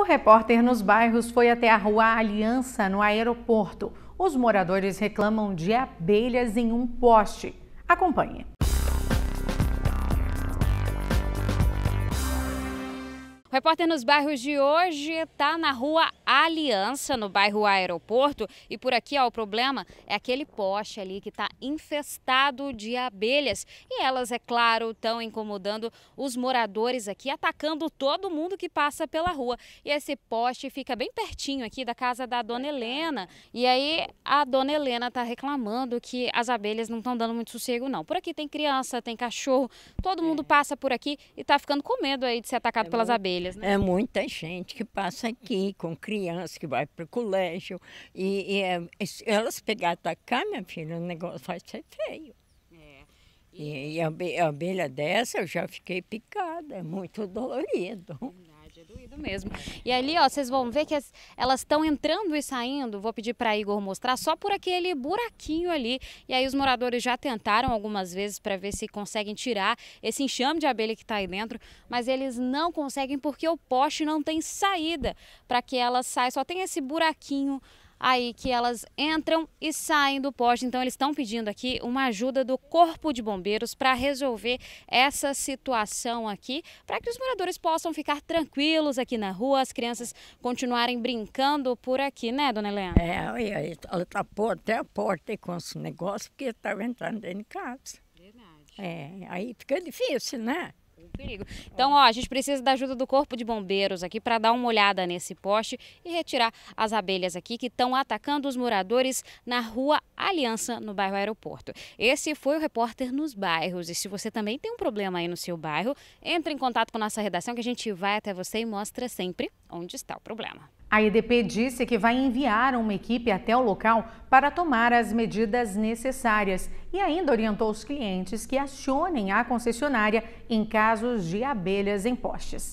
O repórter nos bairros foi até a rua Aliança, no aeroporto. Os moradores reclamam de abelhas em um poste. Acompanhe. Repórter nos bairros de hoje está na rua Aliança, no bairro Aeroporto. E por aqui ó, o problema é aquele poste ali que está infestado de abelhas. E elas, é claro, estão incomodando os moradores aqui, atacando todo mundo que passa pela rua. E esse poste fica bem pertinho aqui da casa da dona Helena. E aí a dona Helena está reclamando que as abelhas não estão dando muito sossego, não. Por aqui tem criança, tem cachorro, todo mundo é. passa por aqui e está ficando com medo aí de ser atacado é pelas abelhas famílias, né? É muita gente que passa aqui com criança que vai para o colégio. E, e é, elas pegar atacar, minha filha, o negócio vai ser feio. É. E, e a abelha dessa eu já fiquei picada, é muito dolorido. É doído mesmo. E ali, ó, vocês vão ver que as, elas estão entrando e saindo. Vou pedir para Igor mostrar só por aquele buraquinho ali. E aí os moradores já tentaram algumas vezes para ver se conseguem tirar esse enxame de abelha que está aí dentro, mas eles não conseguem porque o poste não tem saída para que ela saia. Só tem esse buraquinho aí que elas entram e saem do poste. Então eles estão pedindo aqui uma ajuda do Corpo de Bombeiros para resolver essa situação aqui, para que os moradores possam ficar tranquilos aqui na rua, as crianças continuarem brincando por aqui, né, dona Helena? É, aí ela tapou até a porta com esse negócio, porque estava entrando dentro de casa. Verdade. É, aí fica difícil, né? um perigo. Então, ó, a gente precisa da ajuda do Corpo de Bombeiros aqui para dar uma olhada nesse poste e retirar as abelhas aqui que estão atacando os moradores na rua Aliança, no bairro Aeroporto. Esse foi o repórter nos bairros. E se você também tem um problema aí no seu bairro, entre em contato com a nossa redação que a gente vai até você e mostra sempre onde está o problema. A Edp disse que vai enviar uma equipe até o local para tomar as medidas necessárias e ainda orientou os clientes que acionem a concessionária em casos de abelhas em postes.